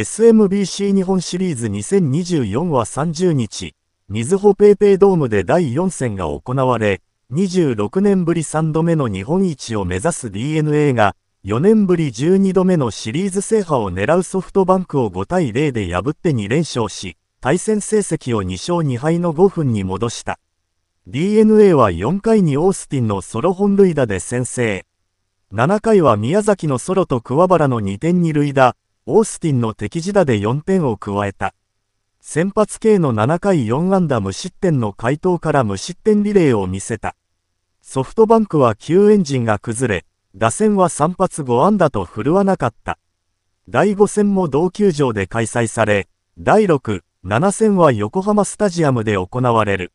SMBC 日本シリーズ2024は30日、みずほ p a y p ドームで第4戦が行われ、26年ぶり3度目の日本一を目指す DNA が、4年ぶり12度目のシリーズ制覇を狙うソフトバンクを5対0で破って2連勝し、対戦成績を2勝2敗の5分に戻した。DNA は4回にオースティンのソロ本塁打で先制。7回は宮崎のソロと桑原の2点に塁打、オースティンの敵地打で4点を加えた。先発系の7回4安打無失点の回答から無失点リレーを見せた。ソフトバンクは9エンジンが崩れ、打線は3発5安打と振るわなかった。第5戦も同球場で開催され、第6、7戦は横浜スタジアムで行われる。